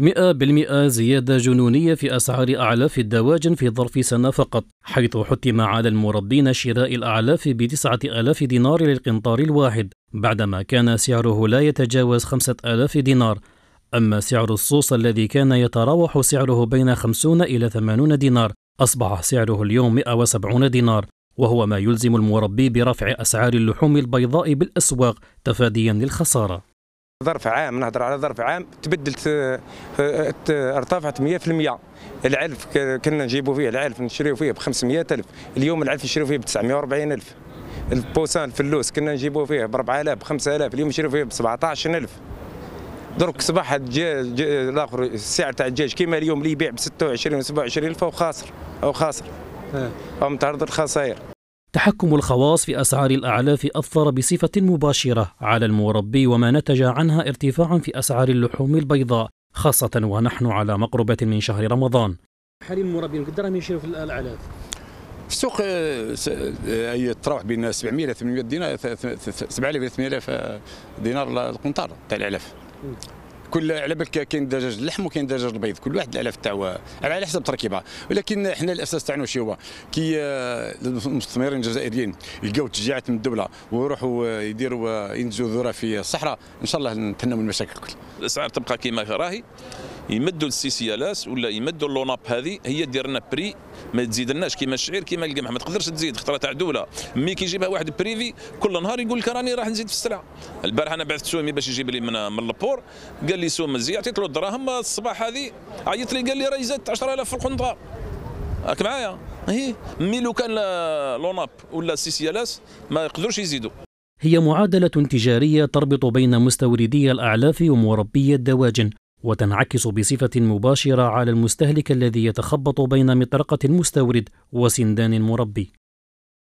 100% زيادة جنونية في أسعار أعلاف الدواجن في ظرف سنة فقط حيث حتم على المربين شراء الأعلاف بتسعة آلاف دينار للقنطار الواحد بعدما كان سعره لا يتجاوز خمسة آلاف دينار أما سعر الصوص الذي كان يتراوح سعره بين 50 إلى 80 دينار أصبح سعره اليوم 170 دينار وهو ما يلزم المربي برفع أسعار اللحوم البيضاء بالأسواق تفاديا للخسارة ظرف عام نهضر على ظرف عام تبدلت ارتفعت 100% العلف كنا نجيبوا فيه العلف نشريو فيه ب 500000 اليوم العلف نشريو فيه ب 940000 البوسان الفلوس كنا نجيبوا فيه ب 4000 ب 5000 اليوم نشريو فيه ب 17000 درك صباح الدجاج الاخر السعر تاع الدجاج كيما اليوم اللي يبيع ب 26 27000 وخاسر او خاسر او متعرض للخسائر تحكم الخواص في أسعار الأعلاف أثر بصفة مباشرة على المربي وما نتج عنها ارتفاع في أسعار اللحوم البيضاء خاصة ونحن على مقربة من شهر رمضان حاليا المربي قدر راهم يشيروا في الأعلاف السوق هي آه، آه، تتراوح بين 700 الى 800 دينار 7000 الى 8000 دينار القنطار تاع الاعلاف كل على بالك كاين دجاج اللحم وكاين دجاج البيض كل واحد العلاف تاعو على حسب تركيبها ولكن حنا الاساس تاعنا واش هو كي آه، المستثمرين الجزائريين يلقاو تشجيعات من الدوله ويروحوا آه، يديروا آه، ينتجوا ذره في الصحراء ان شاء الله نتهناو المشاكل الكل الاسعار تبقى كما راهي يمدوا للسي سي ولا يمدوا اللوناب هذه هي دير لنا بري ما لناش كيما الشعير كيما القمح ما تقدرش تزيد خطره تاع دوله مي كي يجيبها واحد بريفي كل نهار يقول لك راني راح نزيد في السلعه البارح انا بعثت سومي باش يجيب لي من من البور قال لي سوم مزيان عطيت له الدراهم الصباح هذه عيط لي قال لي راهي زادت 10000 في القنطره راك معايا هي إيه. مي لو كان لوناب ولا السي سي ما يقدروش يزيدوا هي معادلة تجارية تربط بين مستوردي الأعلاف ومربي الدواجن وتنعكس بصفة مباشرة على المستهلك الذي يتخبط بين مطرقة المستورد وسندان المربي